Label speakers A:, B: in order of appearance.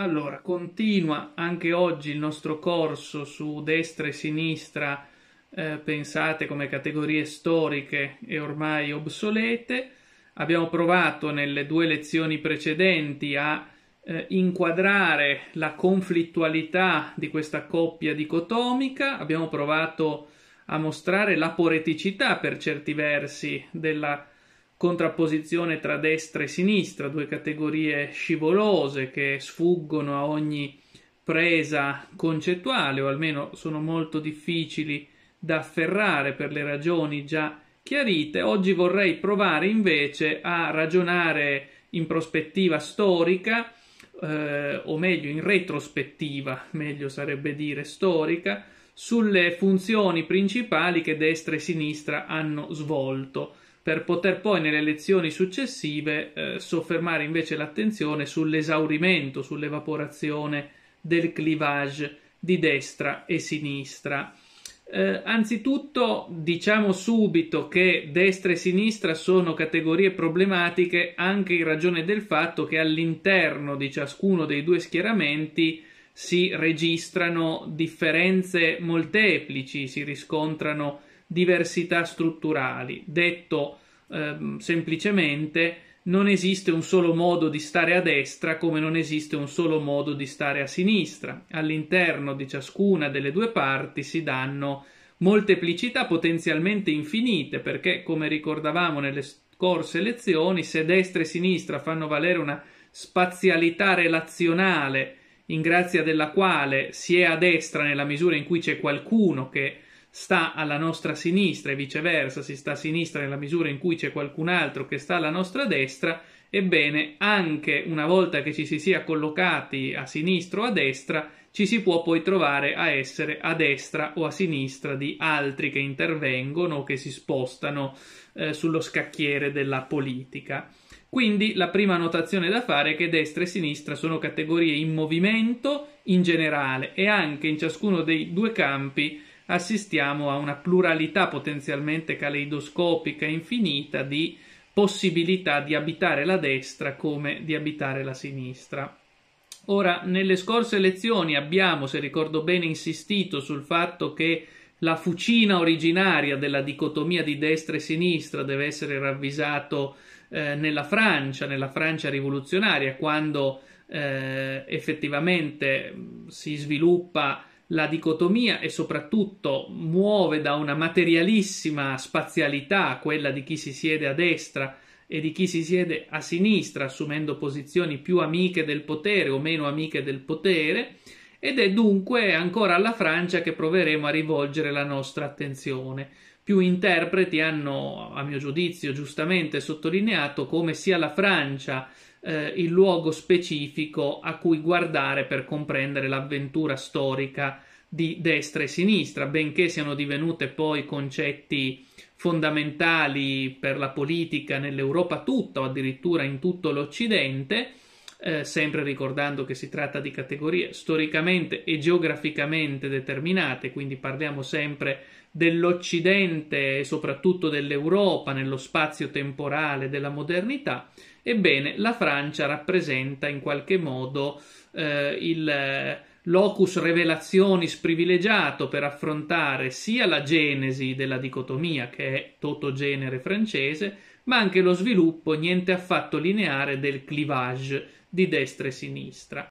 A: Allora, continua anche oggi il nostro corso su destra e sinistra, eh, pensate come categorie storiche e ormai obsolete. Abbiamo provato nelle due lezioni precedenti a eh, inquadrare la conflittualità di questa coppia dicotomica, abbiamo provato a mostrare la l'aporeticità per certi versi della contrapposizione tra destra e sinistra, due categorie scivolose che sfuggono a ogni presa concettuale o almeno sono molto difficili da afferrare per le ragioni già chiarite. Oggi vorrei provare invece a ragionare in prospettiva storica, eh, o meglio in retrospettiva, meglio sarebbe dire storica, sulle funzioni principali che destra e sinistra hanno svolto, per poter poi nelle lezioni successive eh, soffermare invece l'attenzione sull'esaurimento, sull'evaporazione del clivage di destra e sinistra. Eh, anzitutto diciamo subito che destra e sinistra sono categorie problematiche anche in ragione del fatto che all'interno di ciascuno dei due schieramenti si registrano differenze molteplici, si riscontrano diversità strutturali. Detto ehm, semplicemente, non esiste un solo modo di stare a destra come non esiste un solo modo di stare a sinistra. All'interno di ciascuna delle due parti si danno molteplicità potenzialmente infinite perché, come ricordavamo nelle scorse lezioni, se destra e sinistra fanno valere una spazialità relazionale in grazia della quale si è a destra nella misura in cui c'è qualcuno che sta alla nostra sinistra e viceversa si sta a sinistra nella misura in cui c'è qualcun altro che sta alla nostra destra, ebbene anche una volta che ci si sia collocati a sinistra o a destra, ci si può poi trovare a essere a destra o a sinistra di altri che intervengono o che si spostano eh, sullo scacchiere della politica. Quindi la prima notazione da fare è che destra e sinistra sono categorie in movimento in generale e anche in ciascuno dei due campi assistiamo a una pluralità potenzialmente caleidoscopica infinita di possibilità di abitare la destra come di abitare la sinistra. Ora, nelle scorse lezioni abbiamo, se ricordo bene, insistito sul fatto che la fucina originaria della dicotomia di destra e sinistra deve essere ravvisato eh, nella Francia, nella Francia rivoluzionaria, quando eh, effettivamente mm, si sviluppa la dicotomia e soprattutto muove da una materialissima spazialità, quella di chi si siede a destra e di chi si siede a sinistra, assumendo posizioni più amiche del potere o meno amiche del potere, ed è dunque ancora alla Francia che proveremo a rivolgere la nostra attenzione. Più interpreti hanno, a mio giudizio, giustamente sottolineato come sia la Francia eh, il luogo specifico a cui guardare per comprendere l'avventura storica di destra e sinistra, benché siano divenute poi concetti fondamentali per la politica nell'Europa tutta o addirittura in tutto l'Occidente eh, sempre ricordando che si tratta di categorie storicamente e geograficamente determinate, quindi parliamo sempre dell'Occidente e soprattutto dell'Europa nello spazio temporale della modernità, ebbene la Francia rappresenta in qualche modo eh, il locus revelationis privilegiato per affrontare sia la genesi della dicotomia, che è tutto genere francese, ma anche lo sviluppo niente affatto lineare del clivage di destra e sinistra.